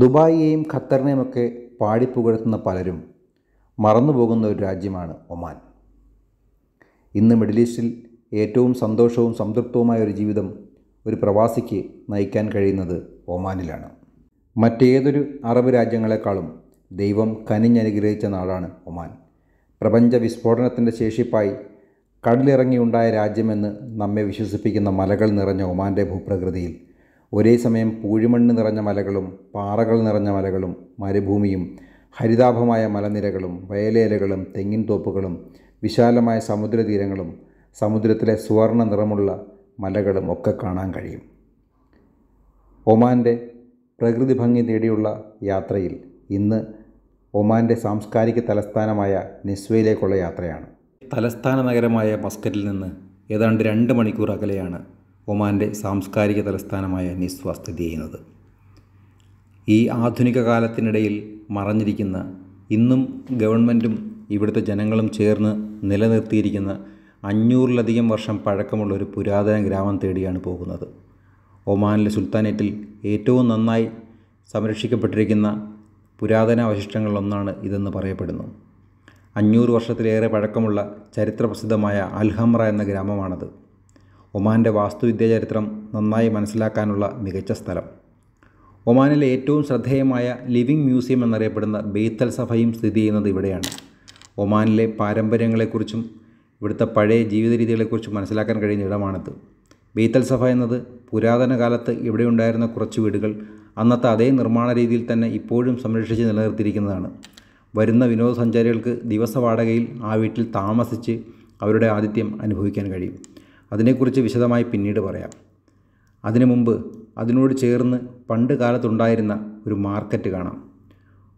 ദുബായിയെയും ഖത്തറിനെയും ഒക്കെ പാടിപ്പുകഴ്ത്തുന്ന പലരും മറന്നുപോകുന്ന ഒരു രാജ്യമാണ് ഒമാൻ ഇന്ന് മിഡിൽ ഈസ്റ്റിൽ ഏറ്റവും സന്തോഷവും സംതൃപ്തവുമായ ഒരു ജീവിതം ഒരു പ്രവാസിക്ക് നയിക്കാൻ കഴിയുന്നത് ഒമാനിലാണ് മറ്റേതൊരു അറബ് രാജ്യങ്ങളെക്കാളും ദൈവം കനിഞ്ഞനുഗ്രഹിച്ച നാടാണ് ഒമാൻ പ്രപഞ്ച വിസ്ഫോടനത്തിൻ്റെ ശേഷിപ്പായി കടലിറങ്ങിയുണ്ടായ രാജ്യമെന്ന് നമ്മെ വിശ്വസിപ്പിക്കുന്ന മലകൾ നിറഞ്ഞ ഒമാൻ്റെ ഭൂപ്രകൃതിയിൽ ഒരേ സമയം പൂഴിമണ്ണ് നിറഞ്ഞ മലകളും പാറകൾ നിറഞ്ഞ മലകളും മരുഭൂമിയും ഹരിതാഭമായ മലനിരകളും വയലേലകളും തെങ്ങിൻ തോപ്പുകളും വിശാലമായ സമുദ്രതീരങ്ങളും സമുദ്രത്തിലെ സുവർണ നിറമുള്ള മലകളും ഒക്കെ കാണാൻ കഴിയും ഒമാൻ്റെ പ്രകൃതി ഭംഗി തേടിയുള്ള യാത്രയിൽ ഇന്ന് ഒമാൻ്റെ സാംസ്കാരിക തലസ്ഥാനമായ നിസ്വയിലേക്കുള്ള യാത്രയാണ് തലസ്ഥാന നഗരമായ മസ്കറ്റിൽ നിന്ന് ഏതാണ്ട് രണ്ട് മണിക്കൂർ അകലെയാണ് ഒമാൻ്റെ സാംസ്കാരിക തലസ്ഥാനമായ നിസ്വ സ്ഥിതി ചെയ്യുന്നത് ഈ ആധുനിക കാലത്തിനിടയിൽ മറഞ്ഞിരിക്കുന്ന ഇന്നും ഗവൺമെൻറ്റും ഇവിടുത്തെ ജനങ്ങളും ചേർന്ന് നിലനിർത്തിയിരിക്കുന്ന അഞ്ഞൂറിലധികം വർഷം പഴക്കമുള്ള ഒരു പുരാതന ഗ്രാമം തേടിയാണ് പോകുന്നത് ഒമാനിലെ സുൽത്താനേറ്റിൽ ഏറ്റവും നന്നായി സംരക്ഷിക്കപ്പെട്ടിരിക്കുന്ന പുരാതന അവശിഷ്ടങ്ങളിലൊന്നാണ് ഇതെന്ന് പറയപ്പെടുന്നു അഞ്ഞൂറ് വർഷത്തിലേറെ പഴക്കമുള്ള ചരിത്രപ്രസിദ്ധമായ അൽഹംറ എന്ന ഗ്രാമമാണത് ഒമാൻ്റെ വാസ്തുവിദ്യാ ചരിത്രം നന്നായി മനസ്സിലാക്കാനുള്ള മികച്ച സ്ഥലം ഒമാനിലെ ഏറ്റവും ശ്രദ്ധേയമായ ലിവിംഗ് മ്യൂസിയം എന്നറിയപ്പെടുന്ന ബെയ്ത്തൽ സഭയും സ്ഥിതി ചെയ്യുന്നത് ഇവിടെയാണ് ഒമാനിലെ പാരമ്പര്യങ്ങളെക്കുറിച്ചും ഇവിടുത്തെ പഴയ ജീവിത രീതികളെക്കുറിച്ചും മനസ്സിലാക്കാൻ കഴിയുന്ന ഇടമാണിത് ബെയ്ത്തൽ സഭ എന്നത് പുരാതന കാലത്ത് ഇവിടെ ഉണ്ടായിരുന്ന കുറച്ച് വീടുകൾ അന്നത്തെ അതേ നിർമ്മാണ രീതിയിൽ തന്നെ ഇപ്പോഴും സംരക്ഷിച്ച് നിലനിർത്തിയിരിക്കുന്നതാണ് വരുന്ന വിനോദസഞ്ചാരികൾക്ക് ദിവസ വാടകയിൽ ആ വീട്ടിൽ താമസിച്ച് അവരുടെ ആതിഥ്യം അനുഭവിക്കാൻ കഴിയും അതിനെക്കുറിച്ച് വിശദമായി പിന്നീട് പറയാം അതിനു മുമ്പ് അതിനോട് ചേർന്ന് പണ്ട് കാലത്തുണ്ടായിരുന്ന ഒരു മാർക്കറ്റ് കാണാം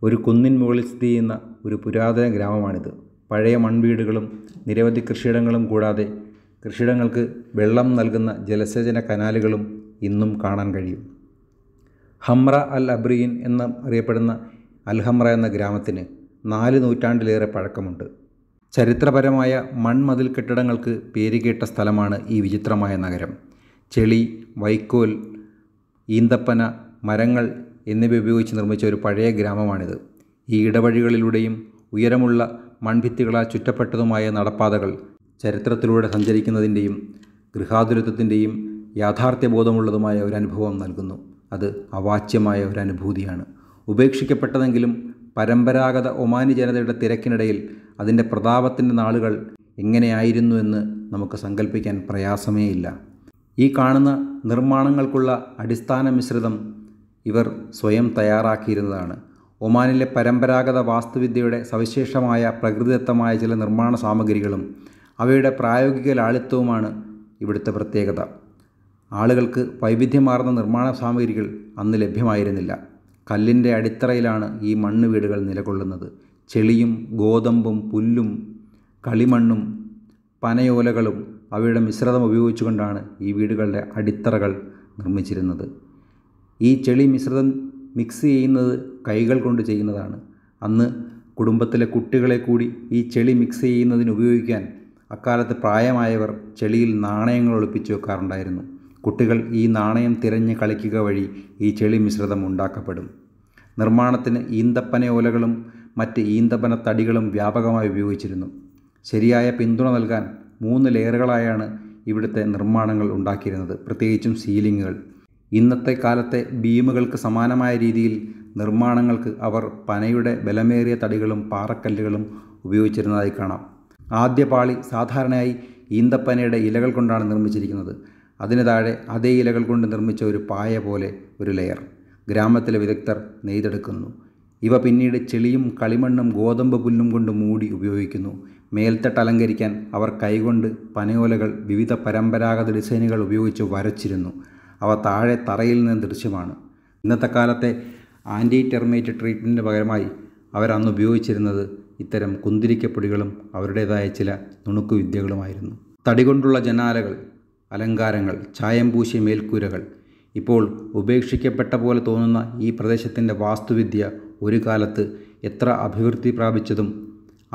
ഒരു കുന്നിൻ മുകളിൽ സ്ഥിതി ചെയ്യുന്ന ഒരു പുരാതന ഗ്രാമമാണിത് പഴയ മൺവീടുകളും നിരവധി കൃഷിയിടങ്ങളും കൂടാതെ കൃഷിയിടങ്ങൾക്ക് വെള്ളം നൽകുന്ന ജലസേചന കനാലുകളും ഇന്നും കാണാൻ കഴിയും ഹംറ അൽ അബ്രീൻ എന്ന് അറിയപ്പെടുന്ന അൽഹംറ എന്ന ഗ്രാമത്തിന് നാല് നൂറ്റാണ്ടിലേറെ പഴക്കമുണ്ട് ചരിത്രപരമായ മൺമതിൽ കെട്ടിടങ്ങൾക്ക് പേരുകേട്ട സ്ഥലമാണ് ഈ വിചിത്രമായ നഗരം ചെളി വൈക്കോൽ ഈന്തപ്പന മരങ്ങൾ എന്നിവ ഉപയോഗിച്ച് നിർമ്മിച്ച ഒരു പഴയ ഗ്രാമമാണിത് ഈ ഇടവഴികളിലൂടെയും ഉയരമുള്ള മൺഭിത്തികളാൽ ചുറ്റപ്പെട്ടതുമായ നടപ്പാതകൾ ചരിത്രത്തിലൂടെ സഞ്ചരിക്കുന്നതിൻ്റെയും ഗൃഹാതുരത്വത്തിൻ്റെയും യാഥാർത്ഥ്യബോധമുള്ളതുമായ ഒരു അനുഭവം നൽകുന്നു അത് അവാച്യമായ ഒരു അനുഭൂതിയാണ് ഉപേക്ഷിക്കപ്പെട്ടതെങ്കിലും പരമ്പരാഗത ഒമാനി ജനതയുടെ തിരക്കിനിടയിൽ അതിൻ്റെ പ്രതാപത്തിൻ്റെ നാളുകൾ എങ്ങനെയായിരുന്നു എന്ന് നമുക്ക് സങ്കല്പിക്കാൻ ഇല്ല ഈ കാണുന്ന നിർമ്മാണങ്ങൾക്കുള്ള അടിസ്ഥാന മിശ്രിതം ഇവർ സ്വയം തയ്യാറാക്കിയിരുന്നതാണ് ഒമാനിലെ പരമ്പരാഗത വാസ്തുവിദ്യയുടെ സവിശേഷമായ പ്രകൃതിദത്തമായ ചില നിർമ്മാണ സാമഗ്രികളും അവയുടെ പ്രായോഗിക ലാളിത്യവുമാണ് ഇവിടുത്തെ പ്രത്യേകത ആളുകൾക്ക് വൈവിധ്യമാർന്ന നിർമ്മാണ സാമഗ്രികൾ അന്ന് ലഭ്യമായിരുന്നില്ല കല്ലിൻ്റെ അടിത്തറയിലാണ് ഈ മണ്ണ് വീടുകൾ നിലകൊള്ളുന്നത് ചെളിയും ഗോതമ്പും പുല്ലും കളിമണ്ണും പനയോലകളും അവയുടെ മിശ്രിതം ഉപയോഗിച്ചുകൊണ്ടാണ് ഈ വീടുകളുടെ അടിത്തറകൾ നിർമ്മിച്ചിരുന്നത് ഈ ചെളി മിശ്രിതം മിക്സ് ചെയ്യുന്നത് കൈകൾ കൊണ്ട് ചെയ്യുന്നതാണ് അന്ന് കുടുംബത്തിലെ കുട്ടികളെ കൂടി ഈ ചെളി മിക്സ് ചെയ്യുന്നതിന് ഉപയോഗിക്കാൻ അക്കാലത്ത് പ്രായമായവർ ചെളിയിൽ നാണയങ്ങൾ ഒളിപ്പിച്ചു വെക്കാറുണ്ടായിരുന്നു കുട്ടികൾ ഈ നാണയം തിരഞ്ഞ് കളിക്കുക വഴി ഈ ചെളി മിശ്രിതം ഉണ്ടാക്കപ്പെടും നിർമ്മാണത്തിന് ഈന്തപ്പന ഓലകളും മറ്റ് ഈന്തപന തടികളും വ്യാപകമായി ഉപയോഗിച്ചിരുന്നു ശരിയായ പിന്തുണ നൽകാൻ മൂന്ന് ലെയറുകളായാണ് ഇവിടുത്തെ നിർമ്മാണങ്ങൾ ഉണ്ടാക്കിയിരുന്നത് പ്രത്യേകിച്ചും സീലിങ്ങുകൾ ഇന്നത്തെ കാലത്തെ ബീമുകൾക്ക് സമാനമായ രീതിയിൽ നിർമ്മാണങ്ങൾക്ക് അവർ പനയുടെ ബലമേറിയ തടികളും പാറക്കല്ലുകളും ഉപയോഗിച്ചിരുന്നതായി കാണാം ആദ്യ പാളി സാധാരണയായി ഈന്തപ്പനയുടെ ഇലകൾ കൊണ്ടാണ് നിർമ്മിച്ചിരിക്കുന്നത് അതിന് താഴെ അതേ ഇലകൾ കൊണ്ട് നിർമ്മിച്ച ഒരു പായ പോലെ ഒരു ലെയർ ഗ്രാമത്തിലെ വിദഗ്ധർ നെയ്തെടുക്കുന്നു ഇവ പിന്നീട് ചെളിയും കളിമണ്ണും ഗോതമ്പ് പുല്ലും കൊണ്ട് മൂടി ഉപയോഗിക്കുന്നു മേൽത്തട്ട് അലങ്കരിക്കാൻ അവർ കൈകൊണ്ട് പനയോലകൾ വിവിധ പരമ്പരാഗത ഡിസൈനുകൾ ഉപയോഗിച്ച് വരച്ചിരുന്നു അവ താഴെ തറയിൽ നിന്ന് ദൃശ്യമാണ് ഇന്നത്തെ കാലത്തെ ആൻറ്റി ടെർമേറ്റ് ട്രീറ്റ്മെൻറ്റിന് പകരമായി അവരന്ന് ഉപയോഗിച്ചിരുന്നത് ഇത്തരം കുന്തിരിക്കപ്പൊടികളും അവരുടേതായ ചില നുണുക്കുവിദ്യകളുമായിരുന്നു തടി കൊണ്ടുള്ള ജനാലകൾ അലങ്കാരങ്ങൾ ചായം പൂശിയ മേൽക്കൂരകൾ ഇപ്പോൾ ഉപേക്ഷിക്കപ്പെട്ട പോലെ തോന്നുന്ന ഈ പ്രദേശത്തിൻ്റെ വാസ്തുവിദ്യ ഒരു കാലത്ത് എത്ര അഭിവൃദ്ധി പ്രാപിച്ചതും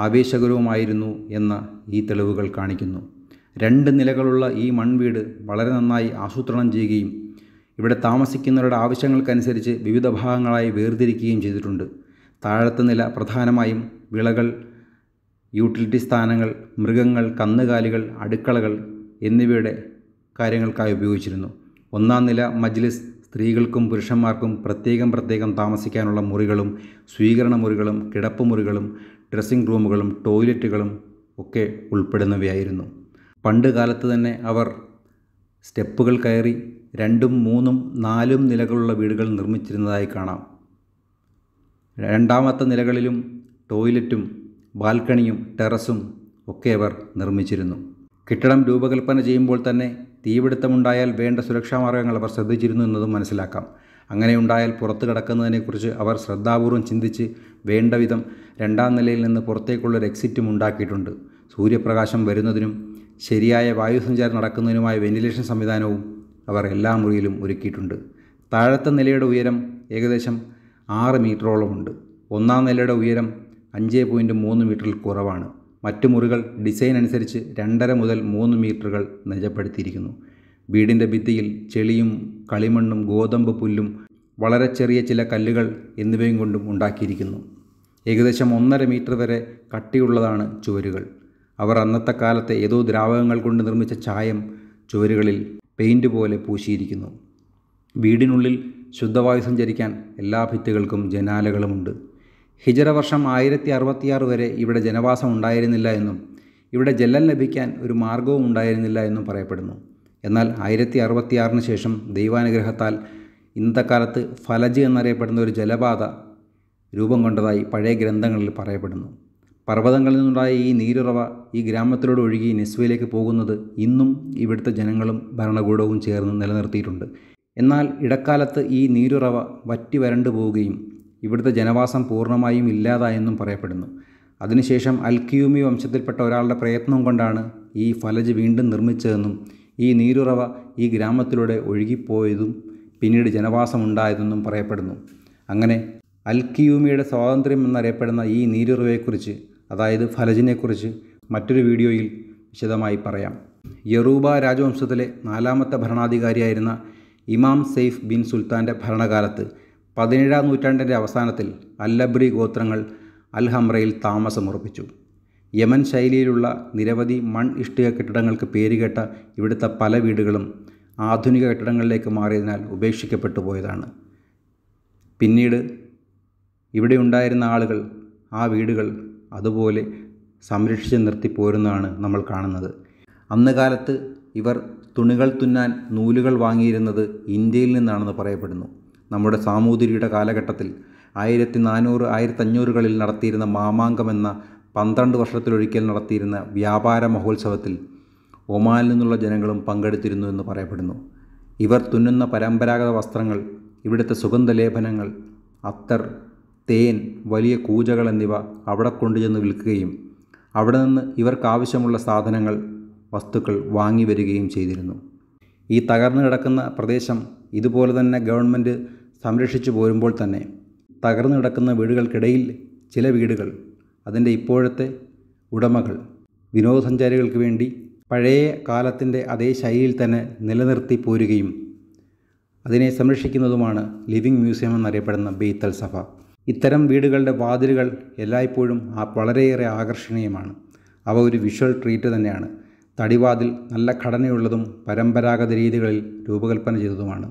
ആവേശകരവുമായിരുന്നു എന്ന ഈ തെളിവുകൾ കാണിക്കുന്നു രണ്ട് നിലകളുള്ള ഈ മൺവീട് വളരെ നന്നായി ആസൂത്രണം ചെയ്യുകയും ഇവിടെ താമസിക്കുന്നവരുടെ ആവശ്യങ്ങൾക്കനുസരിച്ച് വിവിധ ഭാഗങ്ങളായി വേർതിരിക്കുകയും ചെയ്തിട്ടുണ്ട് താഴത്തെ നില പ്രധാനമായും വിളകൾ യൂട്ടിലിറ്റി സ്ഥാനങ്ങൾ മൃഗങ്ങൾ കന്നുകാലികൾ അടുക്കളകൾ എന്നിവയുടെ കാര്യങ്ങൾക്കായി ഉപയോഗിച്ചിരുന്നു ഒന്നാം നില മജ്ലിസ് സ്ത്രീകൾക്കും പുരുഷന്മാർക്കും പ്രത്യേകം പ്രത്യേകം താമസിക്കാനുള്ള മുറികളും സ്വീകരണ മുറികളും കിടപ്പ് മുറികളും ഡ്രസ്സിംഗ് റൂമുകളും ടോയ്ലറ്റുകളും ഒക്കെ ഉൾപ്പെടുന്നവയായിരുന്നു പണ്ട് കാലത്ത് തന്നെ അവർ സ്റ്റെപ്പുകൾ കയറി രണ്ടും മൂന്നും നാലും നിലകളുള്ള വീടുകൾ നിർമ്മിച്ചിരുന്നതായി കാണാം രണ്ടാമത്തെ നിലകളിലും ടോയ്ലറ്റും ബാൽക്കണിയും ടെറസും ഒക്കെ അവർ നിർമ്മിച്ചിരുന്നു കെട്ടിടം രൂപകൽപ്പന ചെയ്യുമ്പോൾ തന്നെ തീപിടുത്തമുണ്ടായാൽ വേണ്ട സുരക്ഷാ മാർഗങ്ങൾ അവർ ശ്രദ്ധിച്ചിരുന്നു എന്നതും മനസ്സിലാക്കാം അങ്ങനെയുണ്ടായാൽ പുറത്ത് കടക്കുന്നതിനെക്കുറിച്ച് അവർ ശ്രദ്ധാപൂർവ്വം ചിന്തിച്ച് വേണ്ടവിധം രണ്ടാം നിലയിൽ നിന്ന് പുറത്തേക്കുള്ളൊരു എക്സിറ്റും ഉണ്ടാക്കിയിട്ടുണ്ട് സൂര്യപ്രകാശം വരുന്നതിനും ശരിയായ വായുസഞ്ചാരം നടക്കുന്നതിനുമായ വെന്റിലേഷൻ സംവിധാനവും അവർ എല്ലാ മുറിയിലും ഒരുക്കിയിട്ടുണ്ട് താഴത്തെ നിലയുടെ ഉയരം ഏകദേശം ആറ് മീറ്ററോളമുണ്ട് ഒന്നാം നിലയുടെ ഉയരം അഞ്ച് പോയിൻറ്റ് മൂന്ന് മീറ്ററിൽ കുറവാണ് മറ്റു മുറികൾ ഡിസൈൻ അനുസരിച്ച് രണ്ടര മുതൽ മൂന്ന് മീറ്ററുകൾ നിജപ്പെടുത്തിയിരിക്കുന്നു വീടിൻ്റെ ഭിത്തിയിൽ ചെളിയും കളിമണ്ണും ഗോതമ്പ് പുല്ലും വളരെ ചെറിയ ചില കല്ലുകൾ എന്നിവയും കൊണ്ടും ഉണ്ടാക്കിയിരിക്കുന്നു ഏകദേശം ഒന്നര മീറ്റർ വരെ കട്ടിയുള്ളതാണ് ചുവരുകൾ അവർ അന്നത്തെ കാലത്തെ ഏതോ ദ്രാവകങ്ങൾ കൊണ്ട് നിർമ്മിച്ച ചായം ചുവരുകളിൽ പെയിൻറ് പോലെ പൂശിയിരിക്കുന്നു വീടിനുള്ളിൽ ശുദ്ധവായു സഞ്ചരിക്കാൻ എല്ലാ ഭിത്തികൾക്കും ജനാലകളുമുണ്ട് ഹിജറ വർഷം ആയിരത്തി അറുപത്തിയാറ് വരെ ഇവിടെ ജനവാസം ഉണ്ടായിരുന്നില്ല എന്നും ഇവിടെ ജല്ലൽ ലഭിക്കാൻ ഒരു മാർഗവും ഉണ്ടായിരുന്നില്ല എന്നും പറയപ്പെടുന്നു എന്നാൽ ആയിരത്തി അറുപത്തിയാറിന് ശേഷം ദൈവാനുഗ്രഹത്താൽ ഇന്നത്തെ കാലത്ത് ഫലജ് എന്നറിയപ്പെടുന്ന ഒരു ജലപാത രൂപം കൊണ്ടതായി പഴയ ഗ്രന്ഥങ്ങളിൽ പറയപ്പെടുന്നു പർവ്വതങ്ങളിൽ നിന്നുണ്ടായ ഈ നീരുറവ ഈ ഗ്രാമത്തിലൂടെ ഒഴുകി നെസ്വയിലേക്ക് പോകുന്നത് ഇന്നും ഇവിടുത്തെ ജനങ്ങളും ഭരണകൂടവും ചേർന്ന് നിലനിർത്തിയിട്ടുണ്ട് എന്നാൽ ഇടക്കാലത്ത് ഈ നീരുറവ വറ്റി വരണ്ടു പോവുകയും ഇവിടുത്തെ ജനവാസം പൂർണ്ണമായും ഇല്ലാതായെന്നും പറയപ്പെടുന്നു അതിനുശേഷം അൽക്യൂമി വംശത്തിൽപ്പെട്ട ഒരാളുടെ പ്രയത്നം കൊണ്ടാണ് ഈ ഫലജ് വീണ്ടും നിർമ്മിച്ചതെന്നും ഈ നീരുറവ ഈ ഗ്രാമത്തിലൂടെ ഒഴുകിപ്പോയതും പിന്നീട് ജനവാസമുണ്ടായതെന്നും പറയപ്പെടുന്നു അങ്ങനെ അൽക്യൂമിയുടെ സ്വാതന്ത്ര്യം എന്നറിയപ്പെടുന്ന ഈ നീരുറവയെക്കുറിച്ച് അതായത് ഫലജിനെക്കുറിച്ച് മറ്റൊരു വീഡിയോയിൽ വിശദമായി പറയാം യറൂബ രാജവംശത്തിലെ നാലാമത്തെ ഭരണാധികാരിയായിരുന്ന ഇമാം സെയ്ഫ് ബിൻ സുൽത്താൻ്റെ ഭരണകാലത്ത് പതിനേഴാം നൂറ്റാണ്ടിൻ്റെ അവസാനത്തിൽ അല്ലബ്രി ഗോത്രങ്ങൾ അൽഹംറയിൽ താമസമുറപ്പിച്ചു യമൻ ശൈലിയിലുള്ള നിരവധി മൺ ഇഷ്ടിക കെട്ടിടങ്ങൾക്ക് പേരുകേട്ട ഇവിടുത്തെ പല വീടുകളും ആധുനിക കെട്ടിടങ്ങളിലേക്ക് മാറിയതിനാൽ ഉപേക്ഷിക്കപ്പെട്ടു പോയതാണ് പിന്നീട് ഇവിടെ ഉണ്ടായിരുന്ന ആളുകൾ ആ വീടുകൾ അതുപോലെ സംരക്ഷിച്ച് നിർത്തിപ്പോരുന്നതാണ് നമ്മൾ കാണുന്നത് അന്ന് കാലത്ത് ഇവർ തുണികൾ തുന്നാൻ നൂലുകൾ വാങ്ങിയിരുന്നത് ഇന്ത്യയിൽ നിന്നാണെന്ന് പറയപ്പെടുന്നു നമ്മുടെ സാമൂതിരിയുടെ കാലഘട്ടത്തിൽ ആയിരത്തി നാനൂറ് ആയിരത്തഞ്ഞൂറുകളിൽ നടത്തിയിരുന്ന മാമാങ്കം എന്ന പന്ത്രണ്ട് വർഷത്തിലൊരിക്കൽ നടത്തിയിരുന്ന വ്യാപാര മഹോത്സവത്തിൽ ഒമാനിൽ നിന്നുള്ള ജനങ്ങളും പങ്കെടുത്തിരുന്നു എന്ന് പറയപ്പെടുന്നു ഇവർ തുന്നുന്ന പരമ്പരാഗത വസ്ത്രങ്ങൾ ഇവിടുത്തെ സുഗന്ധലേപനങ്ങൾ അത്തർ തേൻ വലിയ കൂജകൾ എന്നിവ അവിടെ കൊണ്ടുചെന്ന് വിൽക്കുകയും അവിടെ നിന്ന് ഇവർക്കാവശ്യമുള്ള സാധനങ്ങൾ വസ്തുക്കൾ വാങ്ങി വരികയും ചെയ്തിരുന്നു ഈ തകർന്നു കിടക്കുന്ന പ്രദേശം ഇതുപോലെ തന്നെ ഗവൺമെൻറ് സംരക്ഷിച്ചു പോരുമ്പോൾ തന്നെ തകർന്നു കിടക്കുന്ന വീടുകൾക്കിടയിൽ ചില വീടുകൾ അതിൻ്റെ ഇപ്പോഴത്തെ ഉടമകൾ വിനോദസഞ്ചാരികൾക്ക് വേണ്ടി പഴയ കാലത്തിൻ്റെ അതേ ശൈലിയിൽ തന്നെ നിലനിർത്തി പോരുകയും അതിനെ സംരക്ഷിക്കുന്നതുമാണ് ലിവിങ് മ്യൂസിയം എന്നറിയപ്പെടുന്ന ബെയ്ത്തൽ സഭ ഇത്തരം വീടുകളുടെ വാതിലുകൾ എല്ലായ്പ്പോഴും വളരെയേറെ ആകർഷണീയമാണ് അവ ഒരു വിഷ്വൽ ട്രീറ്റ് തന്നെയാണ് തടിവാതിൽ നല്ല ഘടനയുള്ളതും പരമ്പരാഗത രീതികളിൽ രൂപകൽപ്പന ചെയ്തതുമാണ്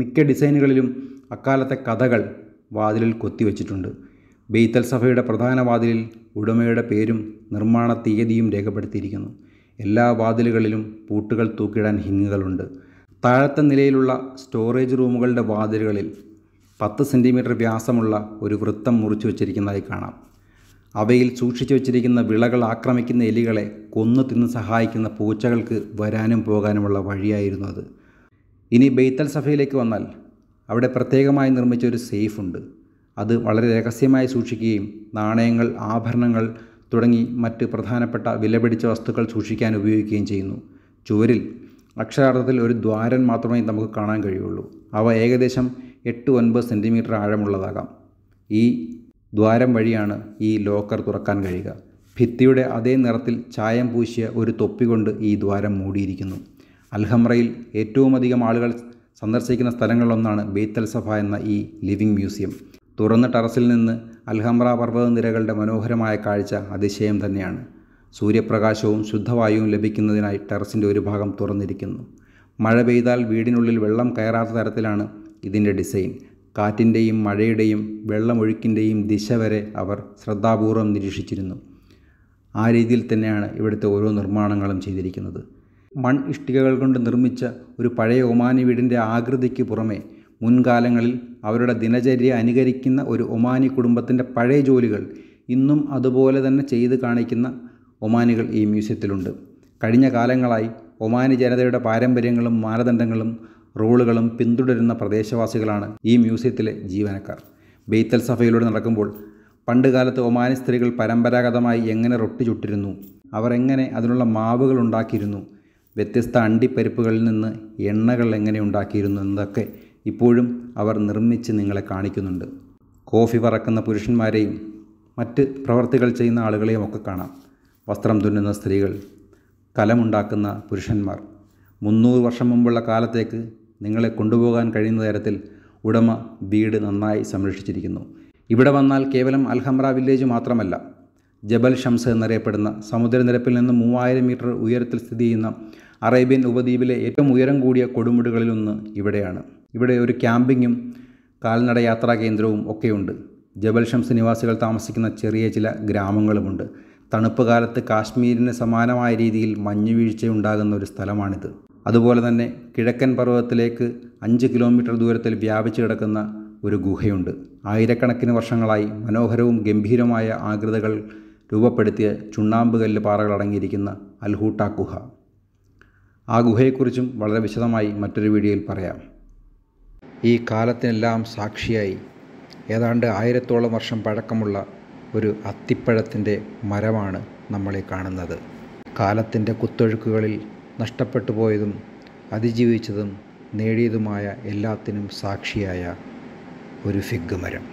മിക്ക ഡിസൈനുകളിലും അക്കാലത്തെ കഥകൾ വാതിലിൽ കൊത്തിവെച്ചിട്ടുണ്ട് ബെയ്ത്തൽ സഭയുടെ പ്രധാന വാതിലിൽ ഉടമയുടെ പേരും നിർമ്മാണ തീയതിയും രേഖപ്പെടുത്തിയിരിക്കുന്നു എല്ലാ വാതിലുകളിലും പൂട്ടുകൾ തൂക്കിടാൻ ഹിങ്ങുകളുണ്ട് താഴത്തെ നിലയിലുള്ള സ്റ്റോറേജ് റൂമുകളുടെ വാതിലുകളിൽ പത്ത് സെൻറ്റിമീറ്റർ വ്യാസമുള്ള ഒരു വൃത്തം മുറിച്ചു വച്ചിരിക്കുന്നതായി കാണാം അവയിൽ സൂക്ഷിച്ചു വച്ചിരിക്കുന്ന വിളകൾ ആക്രമിക്കുന്ന എലികളെ കൊന്നു തിന്ന് സഹായിക്കുന്ന പൂച്ചകൾക്ക് വരാനും പോകാനുമുള്ള വഴിയായിരുന്നു അത് ഇനി ബെയ്ത്തൽ സഭയിലേക്ക് വന്നാൽ അവിടെ പ്രത്യേകമായി നിർമ്മിച്ച ഒരു സേഫുണ്ട് അത് വളരെ രഹസ്യമായി സൂക്ഷിക്കുകയും നാണയങ്ങൾ ആഭരണങ്ങൾ തുടങ്ങി മറ്റ് പ്രധാനപ്പെട്ട വിലപിടിച്ച വസ്തുക്കൾ സൂക്ഷിക്കാൻ ഉപയോഗിക്കുകയും ചെയ്യുന്നു ചുവരിൽ അക്ഷരാർത്ഥത്തിൽ ഒരു ദ്വാരൻ മാത്രമേ നമുക്ക് കാണാൻ കഴിയുള്ളൂ അവ ഏകദേശം എട്ട് ഒൻപത് സെൻറ്റിമീറ്റർ ആഴമുള്ളതാകാം ഈ ദ്വാരം വഴിയാണ് ഈ ലോക്കർ തുറക്കാൻ കഴിയുക ഭിത്തിയുടെ അതേ നിറത്തിൽ ചായം പൂശിയ ഒരു തൊപ്പി കൊണ്ട് ഈ ദ്വാരം മൂടിയിരിക്കുന്നു അൽഹമ്രയിൽ ഏറ്റവുമധികം ആളുകൾ സന്ദർശിക്കുന്ന സ്ഥലങ്ങളിലൊന്നാണ് ബെയ്ത്തൽ സഫ എന്ന ഈ ലിവിംഗ് മ്യൂസിയം തുറന്ന ടെറസിൽ നിന്ന് അൽഹംറ പർവ്വതനിരകളുടെ മനോഹരമായ കാഴ്ച അതിശയം തന്നെയാണ് സൂര്യപ്രകാശവും ശുദ്ധവായുവും ലഭിക്കുന്നതിനായി ടെറസിൻ്റെ ഒരു ഭാഗം തുറന്നിരിക്കുന്നു മഴ പെയ്താൽ വീടിനുള്ളിൽ വെള്ളം കയറാത്ത തരത്തിലാണ് ഇതിൻ്റെ ഡിസൈൻ കാറ്റിൻ്റെയും മഴയുടെയും വെള്ളമൊഴുക്കിൻ്റെയും ദിശ വരെ അവർ ശ്രദ്ധാപൂർവം നിരീക്ഷിച്ചിരുന്നു ആ രീതിയിൽ തന്നെയാണ് ഇവിടുത്തെ ഓരോ നിർമ്മാണങ്ങളും ചെയ്തിരിക്കുന്നത് മൺ ഇഷ്ടികകൾ കൊണ്ട് നിർമ്മിച്ച ഒരു പഴയ ഒമാനി വീടിൻ്റെ ആകൃതിക്ക് പുറമെ മുൻകാലങ്ങളിൽ അവരുടെ ദിനചര്യ അനുകരിക്കുന്ന ഒരു ഒമാനി കുടുംബത്തിൻ്റെ പഴയ ജോലികൾ ഇന്നും അതുപോലെ തന്നെ ചെയ്ത് കാണിക്കുന്ന ഒമാനികൾ ഈ മ്യൂസിയത്തിലുണ്ട് കഴിഞ്ഞ കാലങ്ങളായി ഒമാനി ജനതയുടെ പാരമ്പര്യങ്ങളും മാനദണ്ഡങ്ങളും റോളുകളും പിന്തുടരുന്ന പ്രദേശവാസികളാണ് ഈ മ്യൂസിയത്തിലെ ജീവനക്കാർ ബെയ്ത്തൽ സഭയിലൂടെ നടക്കുമ്പോൾ പണ്ടുകാലത്ത് ഒമാനി സ്ത്രീകൾ പരമ്പരാഗതമായി എങ്ങനെ റൊട്ടി ചുട്ടിരുന്നു അവർ എങ്ങനെ അതിനുള്ള മാവുകൾ ഉണ്ടാക്കിയിരുന്നു വ്യത്യസ്ത അണ്ടിപ്പരിപ്പുകളിൽ നിന്ന് എണ്ണകൾ എങ്ങനെ ഉണ്ടാക്കിയിരുന്നു എന്നതൊക്കെ ഇപ്പോഴും അവർ നിർമ്മിച്ച് നിങ്ങളെ കാണിക്കുന്നുണ്ട് കോഫി പറക്കുന്ന പുരുഷന്മാരെയും മറ്റ് പ്രവർത്തികൾ ചെയ്യുന്ന ആളുകളെയും ഒക്കെ കാണാം വസ്ത്രം തുന്നുന്ന സ്ത്രീകൾ കലമുണ്ടാക്കുന്ന പുരുഷന്മാർ മുന്നൂറ് വർഷം മുമ്പുള്ള കാലത്തേക്ക് നിങ്ങളെ കൊണ്ടുപോകാൻ കഴിയുന്ന തരത്തിൽ ഉടമ വീട് നന്നായി സംരക്ഷിച്ചിരിക്കുന്നു ഇവിടെ വന്നാൽ കേവലം അൽഹംറ വില്ലേജ് മാത്രമല്ല ജബൽ ഷംസ് എന്നറിയപ്പെടുന്ന സമുദ്രനിരപ്പിൽ നിന്ന് മൂവായിരം മീറ്റർ ഉയരത്തിൽ സ്ഥിതി ചെയ്യുന്ന അറേബ്യൻ ഉപദ്വീപിലെ ഏറ്റവും ഉയരം കൂടിയ കൊടുമുടികളിലൊന്ന് ഇവിടെയാണ് ഇവിടെ ഒരു ക്യാമ്പിങ്ങും കാൽനട യാത്രാ കേന്ദ്രവും ഒക്കെയുണ്ട് ജബൽ ഷംസ് നിവാസികൾ താമസിക്കുന്ന ചെറിയ ചില ഗ്രാമങ്ങളുമുണ്ട് തണുപ്പ് കാലത്ത് കാശ്മീരിന് സമാനമായ രീതിയിൽ വീഴ്ച ഉണ്ടാകുന്ന ഒരു സ്ഥലമാണിത് അതുപോലെ തന്നെ കിഴക്കൻ പർവ്വതത്തിലേക്ക് അഞ്ച് കിലോമീറ്റർ ദൂരത്തിൽ വ്യാപിച്ചു കിടക്കുന്ന ഒരു ഗുഹയുണ്ട് ആയിരക്കണക്കിന് വർഷങ്ങളായി മനോഹരവും ഗംഭീരമായ ആകൃതകൾ രൂപപ്പെടുത്തിയ ചുണ്ണാമ്പ് കല്ല് പാറകൾ അടങ്ങിയിരിക്കുന്ന അൽഹൂട്ട ഗുഹ ആ ഗുഹയെക്കുറിച്ചും വളരെ വിശദമായി മറ്റൊരു വീഡിയോയിൽ പറയാം ഈ കാലത്തിനെല്ലാം സാക്ഷിയായി ഏതാണ്ട് ആയിരത്തോളം വർഷം പഴക്കമുള്ള ഒരു അത്തിപ്പഴത്തിൻ്റെ മരമാണ് നമ്മളെ കാണുന്നത് കാലത്തിൻ്റെ കുത്തൊഴുക്കുകളിൽ നഷ്ടപ്പെട്ടു പോയതും അതിജീവിച്ചതും നേടിയതുമായ എല്ലാത്തിനും സാക്ഷിയായ ഒരു ഫിഗ് മരം